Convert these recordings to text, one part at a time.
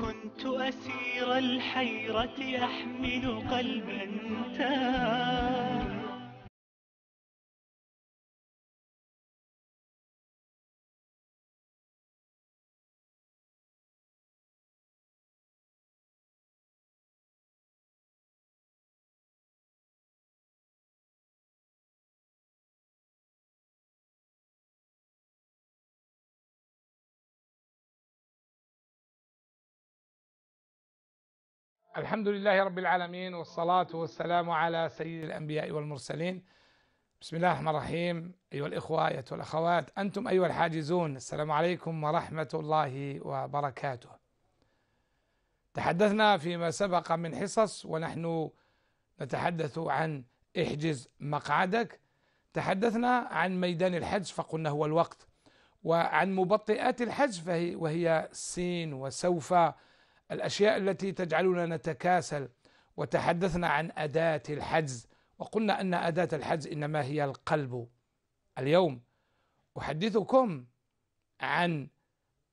كنت أسير الحيرة أحمل قلبا تام الحمد لله رب العالمين والصلاة والسلام على سيد الأنبياء والمرسلين بسم الله الرحمن الرحيم أيها الإخوة أيها الأخوات أنتم أيها الحاجزون السلام عليكم ورحمة الله وبركاته تحدثنا فيما سبق من حصص ونحن نتحدث عن احجز مقعدك تحدثنا عن ميدان الحج فقلنا هو الوقت وعن مبطئات فهي وهي سين وسوف الأشياء التي تجعلنا نتكاسل وتحدثنا عن أداة الحجز وقلنا أن أداة الحجز إنما هي القلب اليوم أحدثكم عن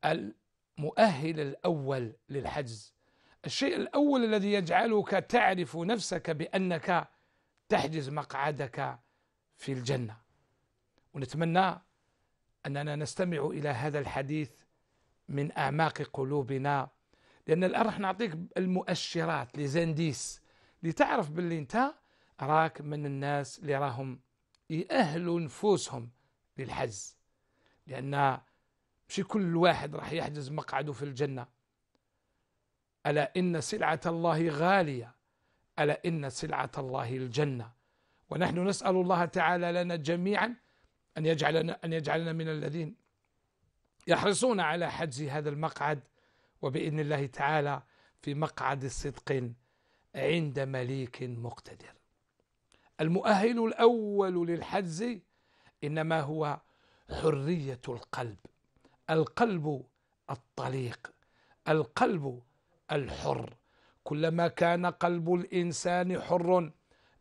المؤهل الأول للحجز الشيء الأول الذي يجعلك تعرف نفسك بأنك تحجز مقعدك في الجنة ونتمنى أننا نستمع إلى هذا الحديث من أعماق قلوبنا لأن الآن راح نعطيك المؤشرات لزنديس لتعرف باللي أنت راك من الناس اللي راهم يأهلوا نفوسهم للحجز لأن مش كل واحد راح يحجز مقعده في الجنة ألا إن سلعة الله غالية ألا إن سلعة الله الجنة ونحن نسأل الله تعالى لنا جميعا أن يجعلنا أن يجعلنا من الذين يحرصون على حجز هذا المقعد وباذن الله تعالى في مقعد صدق عند مليك مقتدر. المؤهل الاول للحجز انما هو حريه القلب. القلب الطليق، القلب الحر. كلما كان قلب الانسان حر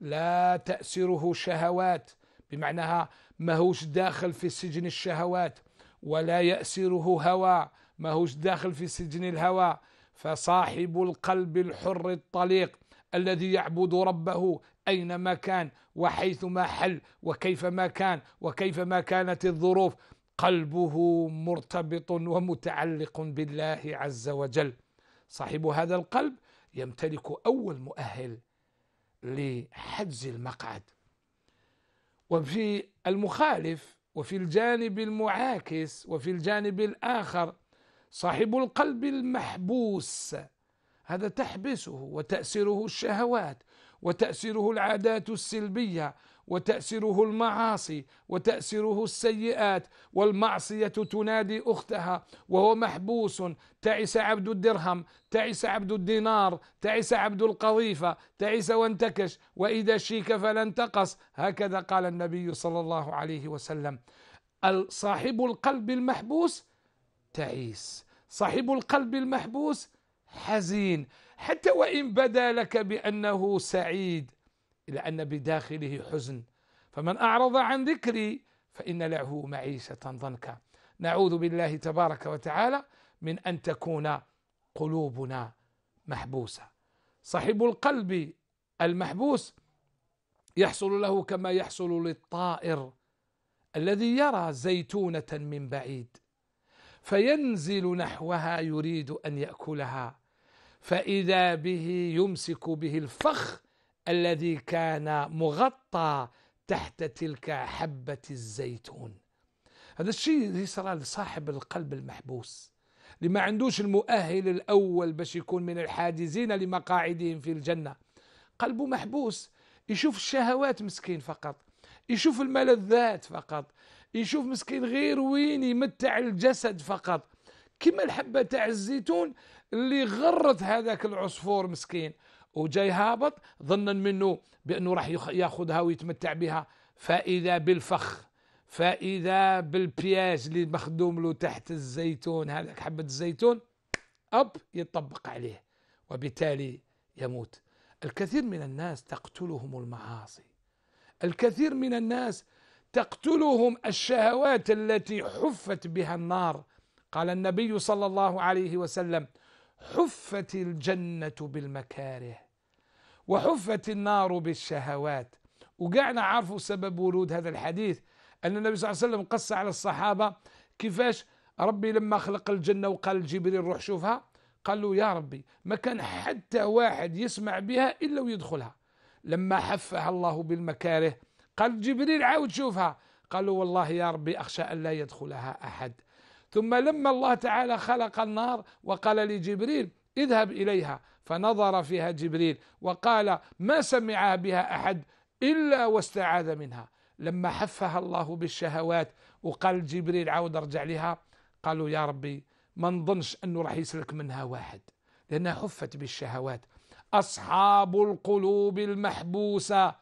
لا تاسره شهوات بمعناها ماهوش داخل في سجن الشهوات ولا ياسره هوى ماهوش داخل في سجن الهوى فصاحب القلب الحر الطليق الذي يعبد ربه أينما كان وحيثما حل وكيفما كان وكيفما كانت الظروف قلبه مرتبط ومتعلق بالله عز وجل صاحب هذا القلب يمتلك أول مؤهل لحجز المقعد وفي المخالف وفي الجانب المعاكس وفي الجانب الآخر صاحب القلب المحبوس هذا تحبسه وتأسره الشهوات وتأسره العادات السلبية وتأسره المعاصي وتأسره السيئات والمعصية تنادي أختها وهو محبوس تعس عبد الدرهم تعس عبد الدينار تعس عبد القضيفة تعس وانتكش وإذا شيك فلا انتقص هكذا قال النبي صلى الله عليه وسلم صاحب القلب المحبوس تعيس صاحب القلب المحبوس حزين حتى وإن بدا لك بأنه سعيد إلا أن بداخله حزن فمن أعرض عن ذكري فإن له معيشة ضنكا نعوذ بالله تبارك وتعالى من أن تكون قلوبنا محبوسة صاحب القلب المحبوس يحصل له كما يحصل للطائر الذي يرى زيتونة من بعيد فينزل نحوها يريد أن يأكلها فإذا به يمسك به الفخ الذي كان مغطى تحت تلك حبة الزيتون هذا الشيء يصرى لصاحب القلب المحبوس اللي ما عندوش المؤهل الأول باش يكون من الحاجزين لمقاعدهم في الجنة قلبه محبوس يشوف الشهوات مسكين فقط يشوف الملذات فقط يشوف مسكين غير وين يمتع الجسد فقط كما الحبة تاع الزيتون اللي غرت هذاك العصفور مسكين وجاي هابط ظنا منه بأنه راح ياخذها ويتمتع بها فإذا بالفخ فإذا بالبياج اللي مخدوم له تحت الزيتون هذاك حبة الزيتون أب يطبق عليه وبالتالي يموت الكثير من الناس تقتلهم المعاصي الكثير من الناس تقتلهم الشهوات التي حفت بها النار قال النبي صلى الله عليه وسلم حفت الجنة بالمكاره وحفت النار بالشهوات وقعنا عارفوا سبب ورود هذا الحديث أن النبي صلى الله عليه وسلم قص على الصحابة كيفاش ربي لما خلق الجنة وقال لجبريل روح شوفها قال له يا ربي ما كان حتى واحد يسمع بها إلا ويدخلها لما حفها الله بالمكاره قال جبريل عاود شوفها قالوا والله يا ربي أخشى أن لا يدخلها أحد ثم لما الله تعالى خلق النار وقال لجبريل اذهب إليها فنظر فيها جبريل وقال ما سمع بها أحد إلا واستعاذ منها لما حفها الله بالشهوات وقال جبريل عاود ارجع لها قالوا يا ربي ما نظنش أنه راح يسلك منها واحد لأنها حفت بالشهوات أصحاب القلوب المحبوسة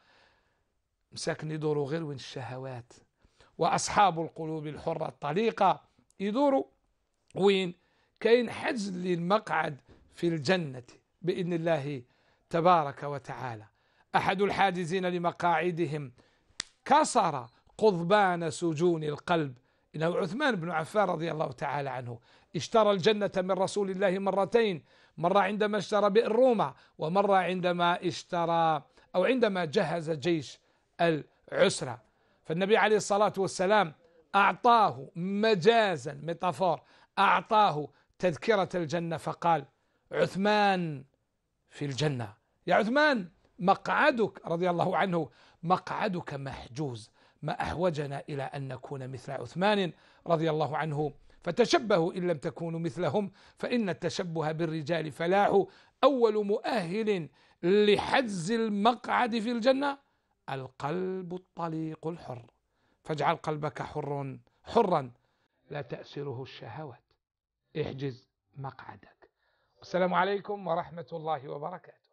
مساكن يدوروا غير وين الشهوات واصحاب القلوب الحره الطليقه يدوروا وين كاين حجز للمقعد في الجنه باذن الله تبارك وتعالى احد الحاجزين لمقاعدهم كسر قضبان سجون القلب انه عثمان بن عفان رضي الله تعالى عنه اشترى الجنه من رسول الله مرتين مره عندما اشترى بئر روما ومره عندما اشترى او عندما جهز جيش العسرة فالنبي عليه الصلاة والسلام أعطاه مجازا ميتافور أعطاه تذكرة الجنة فقال عثمان في الجنة يا عثمان مقعدك رضي الله عنه مقعدك محجوز ما أحوجنا إلى أن نكون مثل عثمان رضي الله عنه فتشبهوا إن لم تكونوا مثلهم فإن التشبه بالرجال فلاح أول مؤهل لحجز المقعد في الجنة القلب الطليق الحر فاجعل قلبك حر حرا لا تأسره الشهوات احجز مقعدك السلام عليكم ورحمة الله وبركاته